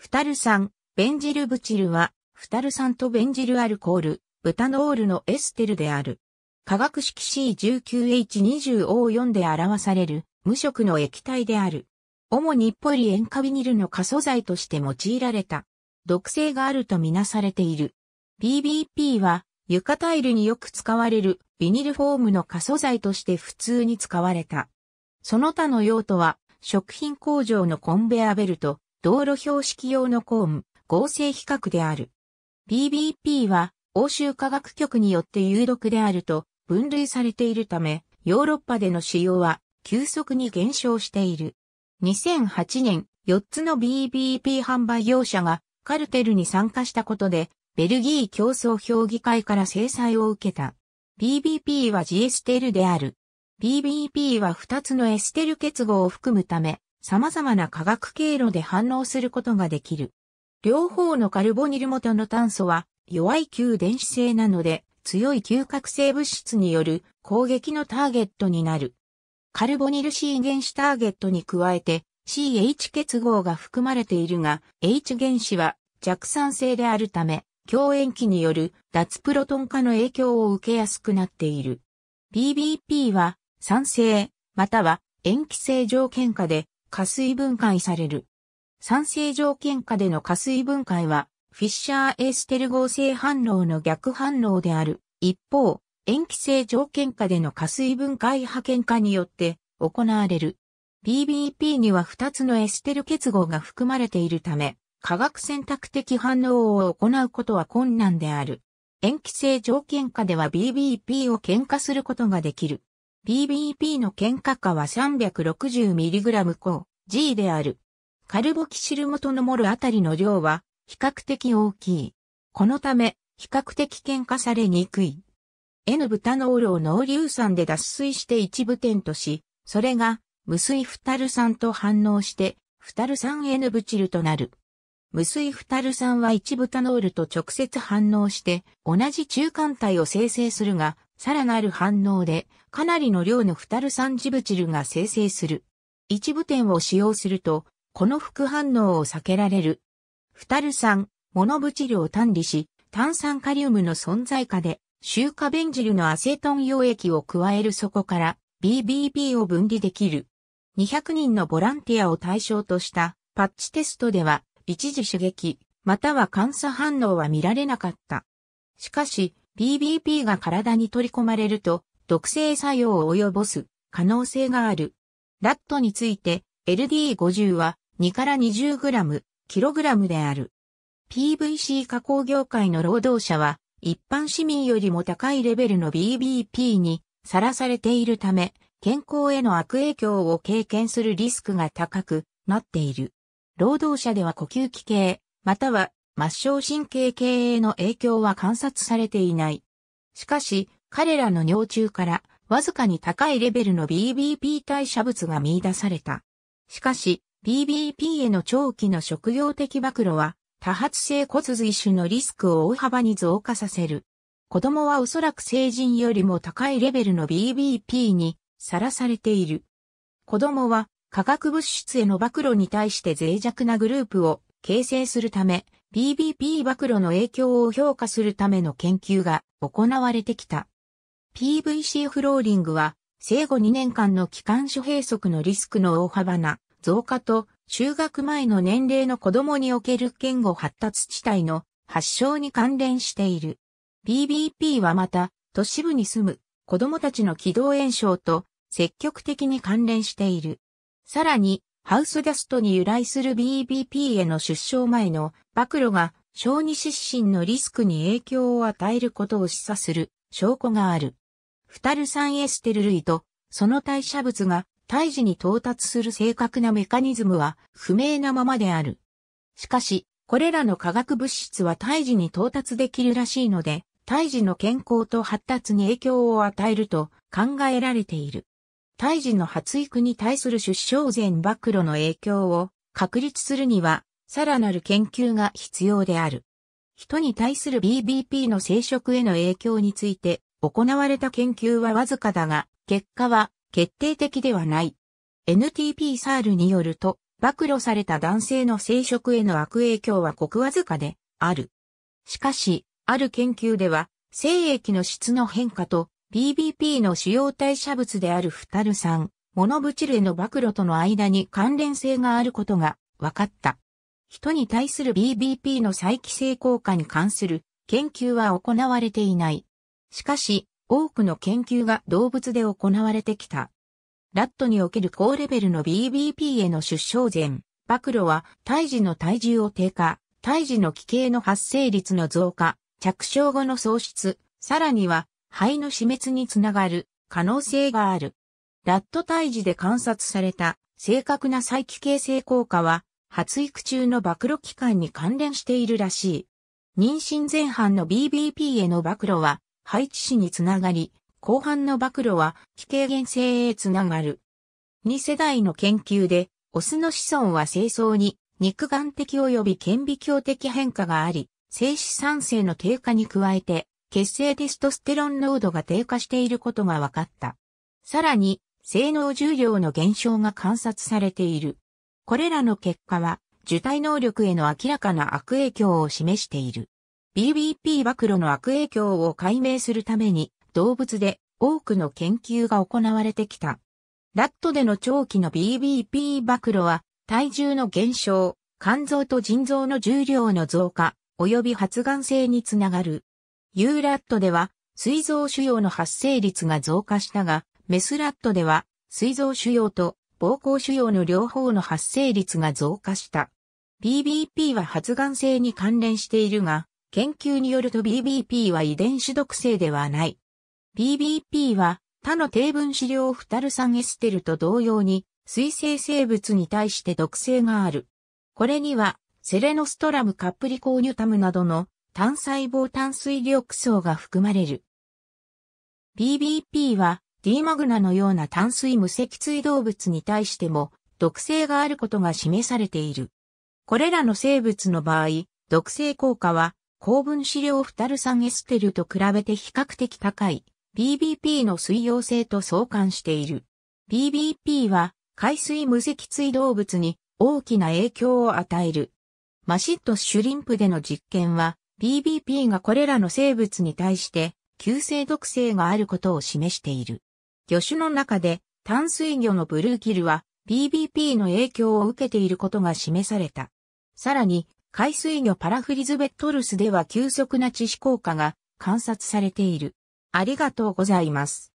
フタル酸、ベンジルブチルは、フタル酸とベンジルアルコール、ブタノールのエステルである。化学式 C19H20O4 で表される、無色の液体である。主にポリ塩化ビニルの過素剤として用いられた。毒性があるとみなされている。BBP は、床タイルによく使われるビニルフォームの過素剤として普通に使われた。その他の用途は、食品工場のコンベアベルト、道路標識用のコーン、合成比較である。BBP は欧州科学局によって有毒であると分類されているため、ヨーロッパでの使用は急速に減少している。2008年、4つの BBP 販売業者がカルテルに参加したことで、ベルギー競争評議会から制裁を受けた。BBP はジエステルである。BBP は2つのエステル結合を含むため、様々な化学経路で反応することができる。両方のカルボニル元の炭素は弱い旧電子性なので強い嗅覚性物質による攻撃のターゲットになる。カルボニル C 原子ターゲットに加えて CH 結合が含まれているが H 原子は弱酸性であるため強塩基による脱プロトン化の影響を受けやすくなっている。BBP は酸性または塩基性条件下で加水分解される。酸性条件下での加水分解は、フィッシャー・エーステル合成反応の逆反応である。一方、塩基性条件下での加水分解派遣化によって行われる。BBP には2つのエステル結合が含まれているため、化学選択的反応を行うことは困難である。塩基性条件下では BBP を喧化することができる。p b p の喧嘩価は 360mg 項 G である。カルボキシル元のモルあたりの量は比較的大きい。このため比較的喧嘩されにくい。N ブタノールを脳硫酸で脱水して一部点とし、それが無水フタル酸と反応してフタル酸 N ブチルとなる。無水フタル酸は一ブタノールと直接反応して同じ中間体を生成するが、さらなる反応で、かなりの量のフタル酸ジブチルが生成する。一部点を使用すると、この副反応を避けられる。フタル酸、モノブチルを単理し、炭酸カリウムの存在下で、塩カベンジルのアセトン溶液を加えるそこから BBB を分離できる。200人のボランティアを対象としたパッチテストでは一時刺激または監査反応は見られなかった。しかし PBP が体に取り込まれると毒性作用を及ぼす可能性がある。ラットについて LD50 は2から 20g、kg である。PVC 加工業界の労働者は一般市民よりも高いレベルの BBP にさらされているため健康への悪影響を経験するリスクが高くなっている。労働者では呼吸器系または末梢神経系への影響は観察されていない。しかし、彼らの尿中から、わずかに高いレベルの BBP 代謝物が見出された。しかし、BBP への長期の職業的暴露は、多発性骨髄腫のリスクを大幅に増加させる。子供はおそらく成人よりも高いレベルの BBP にさらされている。子供は化学物質への暴露に対して脆弱なグループを形成するため、p b p 暴露の影響を評価するための研究が行われてきた。PVC フローリングは、生後2年間の気管支閉塞のリスクの大幅な増加と、就学前の年齢の子供における言語発達地帯の発症に関連している。PBP はまた、都市部に住む子供たちの軌道炎症と積極的に関連している。さらに、ハウスダストに由来する BBP への出生前の暴露が小児失神のリスクに影響を与えることを示唆する証拠がある。フタル酸エステル類とその代謝物が胎児に到達する正確なメカニズムは不明なままである。しかし、これらの化学物質は胎児に到達できるらしいので、胎児の健康と発達に影響を与えると考えられている。胎児の発育に対する出生前暴露の影響を確立するには、さらなる研究が必要である。人に対する BBP の生殖への影響について、行われた研究はわずかだが、結果は決定的ではない。NTP サールによると、暴露された男性の生殖への悪影響はごくわずかである。しかし、ある研究では、精液の質の変化と b b p の主要代謝物であるフタル酸、モノブチルへの暴露との間に関連性があることが分かった。人に対する BBP の再帰性効果に関する研究は行われていない。しかし、多くの研究が動物で行われてきた。ラットにおける高レベルの BBP への出生前、暴露は胎児の体重を低下、胎児の奇形の発生率の増加、着床後の喪失、さらには肺の死滅につながる可能性がある。ラット胎児で観察された正確な再帰形成効果は、発育中の暴露期間に関連しているらしい。妊娠前半の BBP への暴露は、配置死につながり、後半の暴露は、非軽減性へつながる。2世代の研究で、オスの子孫は清掃に、肉眼的及び顕微鏡的変化があり、精子酸性の低下に加えて、血清テストステロン濃度が低下していることが分かった。さらに、性能重量の減少が観察されている。これらの結果は、受体能力への明らかな悪影響を示している。BBP 暴露の悪影響を解明するために、動物で多くの研究が行われてきた。ラットでの長期の BBP 暴露は、体重の減少、肝臓と腎臓の重量の増加、及び発がん性につながる。ユーラットでは、膵臓腫瘍の発生率が増加したが、メスラットでは、膵臓腫瘍と膀胱腫瘍の両方の発生率が増加した。BBP は発がん性に関連しているが、研究によると BBP は遺伝子毒性ではない。BBP は他の低分子量フタル酸エステルと同様に、水生生物に対して毒性がある。これには、セレノストラムカップリコーニュタムなどの単細胞単水緑層が含まれる。BBP は D マグナのような単水無脊椎動物に対しても毒性があることが示されている。これらの生物の場合、毒性効果は高分子量フタル酸エステルと比べて比較的高い BBP の水溶性と相関している。BBP は海水無脊椎動物に大きな影響を与える。マシッドシュリンプでの実験は BBP がこれらの生物に対して急性毒性があることを示している。魚種の中で淡水魚のブルーキルは BBP の影響を受けていることが示された。さらに、海水魚パラフリズベットルスでは急速な致死効果が観察されている。ありがとうございます。